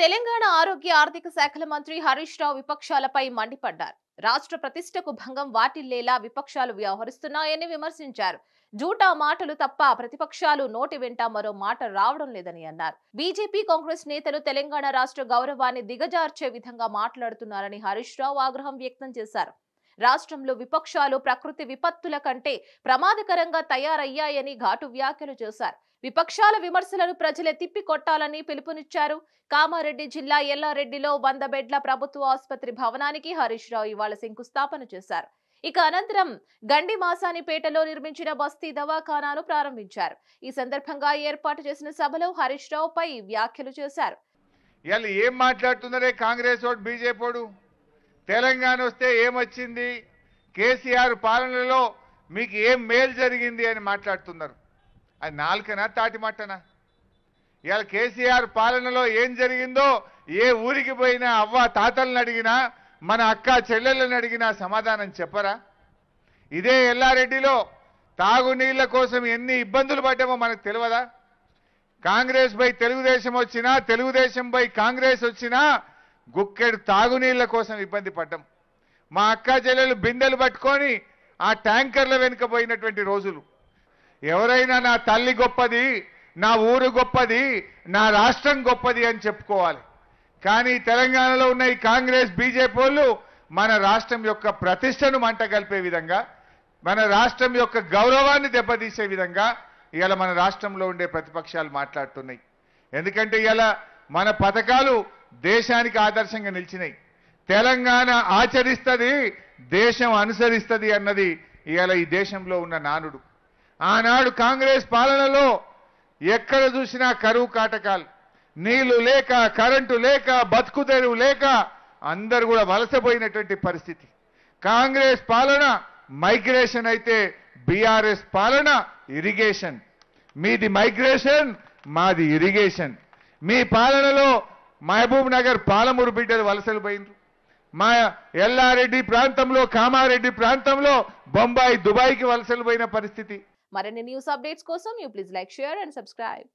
తెలంగాణ ఆరోగ్య ఆర్థిక శాఖల మంత్రి హరీష్ రావు విపక్షాలపై మండిపడ్డారు రాష్ట్ర ప్రతిష్టకు భంగం వాటిల్లేలా విపక్షాలు వ్యవహరిస్తున్నాయని విమర్శించారు జూటా మాటలు తప్ప ప్రతిపక్షాలు నోటి వెంట మరో మాట రావడం లేదని అన్నారు బీజేపీ కాంగ్రెస్ నేతలు తెలంగాణ రాష్ట్ర గౌరవాన్ని దిగజార్చే విధంగా మాట్లాడుతున్నారని హరీష్ రావు ఆగ్రహం వ్యక్తం చేశారు రాష్ట్రంలో విపక్షాలు ప్రకృతి విపత్తుల కంటే ప్రమాదకరంగా తయారయ్యాయని ఘాటు వ్యాఖ్యలు చేశారు విపక్షాల విమర్శలను ప్రజలే తిప్పి కొట్టాలని పిలుపునిచ్చారు కామారెడ్డి జిల్లా ఎల్లారెడ్డిలో వంద బెడ్ల ప్రభుత్వ ఆసుపత్రి భవనానికి హరీష్ రావు ఇవాళ శంకుస్థాపన చేశారు ఇక అనంతరం గండి మాసానిపేటలో నిర్మించిన బస్తీ దవాఖానాను ప్రారంభించారు ఈ సందర్భంగా ఏర్పాటు చేసిన సభలో హరీష్ రావు పై వ్యాఖ్యలు చేశారు ఏం మాట్లాడుతున్నారే కాంగ్రెస్ బీజేపీ తెలంగాణ వస్తే ఏమొచ్చింది కేసీఆర్ పాలనలో మీకు ఏం మేలు జరిగింది అని మాట్లాడుతున్నారు అది నాలుకనా మాటనా ఇవాళ కేసీఆర్ పాలనలో ఏం జరిగిందో ఏ ఊరికి పోయినా అవ్వ తాతలను అడిగినా మన అక్క చెల్లెళ్ళని అడిగినా సమాధానం చెప్పరా ఇదే ఎల్లారెడ్డిలో తాగునీళ్ల కోసం ఎన్ని ఇబ్బందులు పడ్డామో మనకు తెలియదా కాంగ్రెస్ పై తెలుగుదేశం వచ్చినా తెలుగుదేశం పై కాంగ్రెస్ వచ్చినా గుక్కెడు తాగునీళ్ళ కోసం ఇబ్బంది పడ్డం మా అక్క చెల్లెలు బిందెలు పట్టుకొని ఆ ట్యాంకర్ల వెనుక పోయినటువంటి రోజులు ఎవరైనా నా తల్లి గొప్పది నా ఊరు గొప్పది నా రాష్ట్రం గొప్పది అని చెప్పుకోవాలి కానీ తెలంగాణలో ఉన్న ఈ కాంగ్రెస్ బీజేపీ వాళ్ళు మన రాష్ట్రం యొక్క ప్రతిష్టను మంట కలిపే విధంగా మన రాష్ట్రం యొక్క గౌరవాన్ని దెబ్బతీసే విధంగా ఇవాళ మన రాష్ట్రంలో ఉండే ప్రతిపక్షాలు మాట్లాడుతున్నాయి ఎందుకంటే ఇవాళ మన పథకాలు దేశానికి ఆదర్శంగా నిలిచినాయి తెలంగాణ ఆచరిస్తుంది దేశం అనుసరిస్తుంది అన్నది ఇవాళ ఈ దేశంలో ఉన్న నానుడు ఆనాడు కాంగ్రెస్ పాలనలో ఎక్కడ చూసినా కరువు కాటకాలు నీళ్లు లేక కరెంటు లేక బతుకు తెరువు లేక అందరు కూడా వలసపోయినటువంటి పరిస్థితి కాంగ్రెస్ పాలన మైగ్రేషన్ అయితే బీఆర్ఎస్ పాలన ఇరిగేషన్ మీది మైగ్రేషన్ మాది ఇరిగేషన్ మీ పాలనలో మహబూబ్ నగర్ పాలమూరు బిడ్డలు వలసలు పోయినరు మా ఎల్లారెడ్డి ప్రాంతంలో కామారెడ్డి ప్రాంతంలో బొంబాయి దుబాయ్ కి వలసలు పోయిన పరిస్థితి మరిన్ని న్యూస్ అప్డేట్స్ కోసం you please like share and subscribe